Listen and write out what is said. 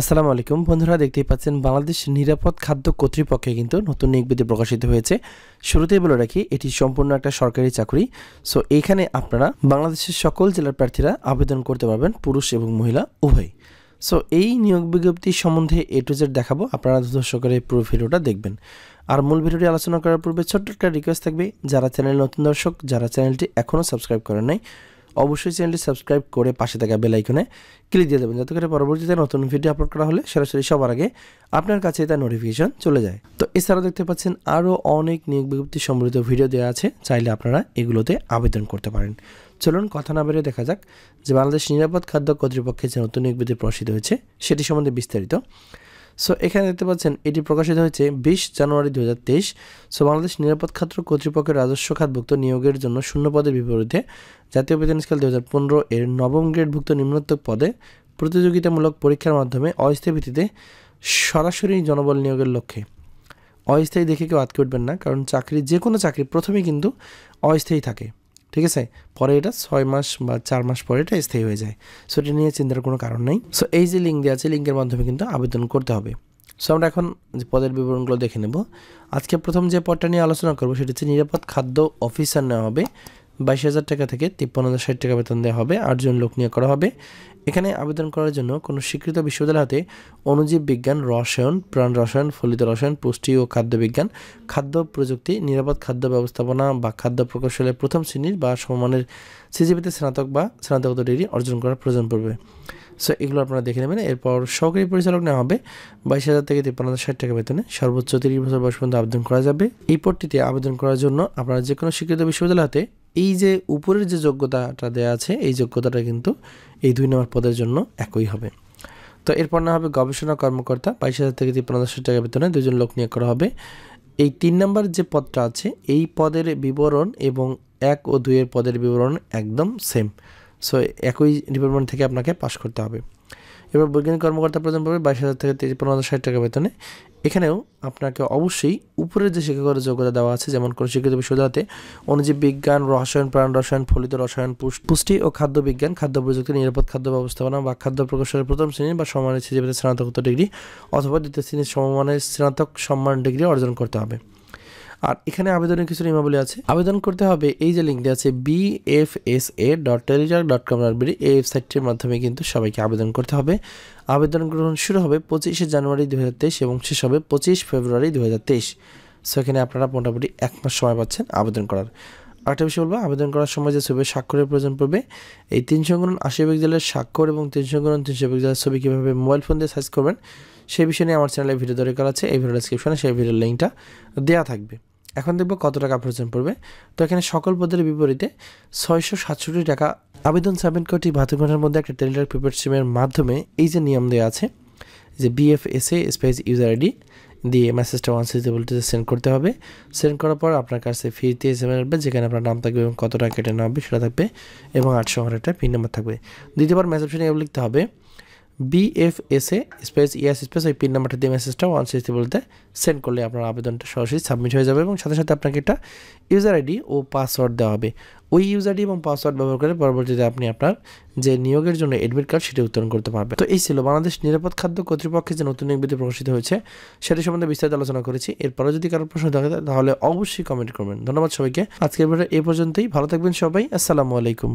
আসসালামু আলাইকুম বন্ধুরা দেখতেই পাচ্ছেন বাংলাদেশ নিরাপদ খাদ্য কর্তৃপক্ষে কিন্তু নতুন নিয়োগবিধি প্রকাশিত হয়েছে শুরুতেই বলে রাখি এটি সম্পূর্ণ একটা সরকারি চাকরি সো এখানে আপনারা বাংলাদেশের সকল জেলার প্রার্থীরা আবেদন করতে পারবেন পুরুষ এবং মহিলা উভয় সো এই নিয়োগ বিজ্ঞপ্তি সম্বন্ধে এ টু জেড দেখাবো আপনারা দর্শকের পুরো ভিডিওটা দেখবেন আর মূল ভিডিওটি আলোচনা করার পূর্বে ছোট্ট একটা রিকোয়েস্ট থাকবে যারা চ্যানেল নতুন দর্শক যারা চ্যানেলটি এখনও সাবস্ক্রাইব করেন নাই অবশ্যই চ্যানেলটি সাবস্ক্রাইব করে পাশে থাকা বেল আইকনে ক্লিক দিয়ে দেবেন যাতে করে পরবর্তীতে নতুন ভিডিও আপলোড করা হলে সরাসরি সবার আগে আপনার কাছে তার নোটিফিকেশন চলে যায় তো এছাড়াও দেখতে পাচ্ছেন আরও অনেক নিয়োগ বিজ্ঞপ্তি সম্বলিত ভিডিও দেওয়া আছে চাইলে আপনারা এগুলোতে আবেদন করতে পারেন চলুন কথা না বেরিয়ে দেখা যাক যে বাংলাদেশ নিরাপদ খাদ্য কর্তৃপক্ষের যে নতুন নিয়োগ বিধি প্রসিদ্ধ হয়েছে সেটি সম্বন্ধে বিস্তারিত সো এখানে দেখতে পাচ্ছেন এটি প্রকাশিত হয়েছে বিশ জানুয়ারি দু সো বাংলাদেশ নিরাপদ খাত্র কর্তৃপক্ষের রাজস্ব খাতভুক্ত নিয়োগের জন্য শূন্য পদের বিপরীতে জাতীয় বেতন স্কেল দু এর নবম গ্রেডভুক্ত নিম্নোত্তক পদে প্রতিযোগিতামূলক পরীক্ষার মাধ্যমে অস্থায়ী ভিত্তিতে সরাসরি জনবল নিয়োগের লক্ষ্যে অস্থায়ী দেখে কেউ আটকে উঠবেন না কারণ চাকরি যে কোনো চাকরি প্রথমেই কিন্তু অস্থায়ী থাকে ঠিক আছে পরে এটা ছয় মাস বা চার মাস পরে এটা স্থায়ী হয়ে যায় সো এটা নিয়ে চিন্তার কোনো কারণ নেই সো এই যে লিঙ্ক দেওয়া আছে লিঙ্কের মাধ্যমে কিন্তু আবেদন করতে হবে সো আমরা এখন যে পদের বিবরণগুলো দেখে নেব আজকে প্রথম যে পদটা নিয়ে আলোচনা করবো সেটা হচ্ছে নিরাপদ খাদ্য অফিসার নেওয়া হবে বাইশ হাজার টাকা থেকে তিপ্পান্ন হাজার ষাট টাকা বেতন দেওয়া হবে আটজন লোক নিয়োগ করা হবে এখানে আবেদন করার জন্য কোনো স্বীকৃত বিশ্ববিদ্যালয় হাতে অনুজীব বিজ্ঞান রসায়ন প্রাণ রসায়ন ফলিত রসায়ন পুষ্টি ও খাদ্য বিজ্ঞান খাদ্য প্রযুক্তি নিরাপদ খাদ্য ব্যবস্থাপনা বা খাদ্য প্রকৌশলের প্রথম শ্রেণীর বা সমমানের সিজিবিতে স্নাতক বা স্নাতকোত্তর ডিগ্রি অর্জন করার প্রয়োজন পড়বে সো এগুলো আপনারা দেখে নেবেন এরপর সহকারী পরিচালক নেওয়া হবে বাইশ হাজার থেকে তিপ্পান্ন হাজার ষাট টাকা বেতনে সর্বোচ্চ তিরিশ বছর বয়স পর্যন্ত আবেদন করা যাবে এই পদটিতে আবেদন করার জন্য আপনারা যে কোনো স্বীকৃত বিশ্ববিদ্যালয় হাতে এই যে উপরের যে যোগ্যতাটা দেওয়া আছে এই যোগ্যতাটা কিন্তু এই দুই নম্বর পদের জন্য একই হবে তো এরপর না হবে গবেষণা কর্মকর্তা বাইশ হাজার থেকে তিপ্পান্ন হাজার টাকা বেতনে দুজন লোক নিয়োগ করা হবে এই তিন নম্বর যে পদটা আছে এই পদের বিবরণ এবং এক ও দুইয়ের পদের বিবরণ একদম সেম সো একই ডিপার্টমেন্ট থেকে আপনাকে পাশ করতে হবে এবার বৈজ্ঞানিক কর্মকর্তা প্রদান পাবে বাইশ হাজার থেকে তেইশ পনেরো হাজার ষাট টাকা বেতনে এখানেও আপনাকে অবশ্যই উপরের যে শিক্ষাগত যোগ্যতা দেওয়া আছে যেমন কোনো শিক্ষিত বিশ্ববিদ্যালয়তে অনুজীব বিজ্ঞান রসায়ন প্রাণ রসায়ন ফলিত রসায়ন পুষ্টি ও খাদ্য বিজ্ঞান খাদ্য প্রযুক্তি নিরাপদ খাদ্য ব্যবস্থাপনা বা খাদ্য প্রকৌশলের প্রথম শ্রেণী বা সম্মানের সিজিপিতে স্নাতকোত্তর ডিগ্রি অথবা দ্বিতীয় শ্রেণীর সম্মানের স্নাতক সম্মান ডিগ্রি অর্জন করতে হবে আর এখানে আবেদনের কিছু নিয়মাবলী আছে আবেদন করতে হবে এই যে লিঙ্কটি আছে B F S A dot টেলিজার ডট কম ডট বিডি এই ওয়েবসাইটটির মাধ্যমে কিন্তু সবাইকে আবেদন করতে হবে আবেদন গ্রহণ শুরু হবে পঁচিশে জানুয়ারি দু এবং শেষ হবে পঁচিশ ফেব্রুয়ারি দু সো এখানে আপনারা মোটামুটি এক মাস সময় পাচ্ছেন আবেদন করার আরেকটা বিষয় বলবো আবেদন করার সময় যে ছবির স্বাক্ষরের প্রয়োজন পড়বে এই তিনশো গুণ আশি পিক্সেলের স্বাক্ষর এবং তিনশো গুণ তিনশো পিক্সেলের ছবি কীভাবে মোবাইল ফোন দিয়ে সার্চ করবেন সে বিষয় নিয়ে আমার চ্যানেলে ভিডিও তৈরি করা আছে এই ভিডিও ডিসক্রিপশনে সেই ভিডিওর লিঙ্কটা দেওয়া থাকবে এখন দেখবো কত টাকা প্রয়োজন পড়বে তো এখানে সকল পদের বিপরীতে ছয়শো সাতষট্টি টাকা আবেদন সাবমিট কোটি বাহাত্তর মধ্যে একটা টেন্ডার প্রিপেড সিমের মাধ্যমে এই যে নিয়ম দেওয়া আছে যে বিএফএসএ স্পেস ইউজার আইডি দিয়ে মেসেজটা ওয়ান সিজেবিলিটিতে সেন্ড করতে হবে সেন্ড করার পর আপনার কাছে ফিরতে এস এম যেখানে আপনার নাম থাকবে এবং কত টাকা কেটে নেওয়া হবে সেটা থাকবে এবং আটশো হাজার একটা পিন নাম্বার থাকবে দ্বিতীয়বার মেসেজ অ্যাপ লিখতে হবে বিএফএসএ স্পেস ইয়াস স্পেস ওই পিন নাম্বারটা দিয়ে মেসেজটা ওয়ান সিক্সটি বলতে সেন্ড করলে আপনার আবেদনটা সরাসরি সাবমিট হয়ে যাবে এবং সাথে সাথে আপনাকে একটা ইউজার আইডি ও পাসওয়ার্ড দেওয়া হবে ওই ইউজার আইডি এবং পাসওয়ার্ড ব্যবহার করে পরবর্তীতে আপনি আপনার যে নিয়োগের জন্য অ্যাডমিট কার্ড সেটি উত্তরণ করতে পারবেন তো এই ছিল বাংলাদেশ নিরাপদ খাদ্য কর্তৃপক্ষের যে নতুন নিয়োগবিধি প্রকাশিত হয়েছে সেটি সম্বন্ধে বিস্তারিত আলোচনা করেছি এরপরে যদি কারো প্রশ্ন থাকে তাহলে অবশ্যই কমেন্ট করবেন ধন্যবাদ সবাইকে আজকের ভিডিও এ পর্যন্তই ভালো থাকবেন সবাই আসসালামু আলাইকুম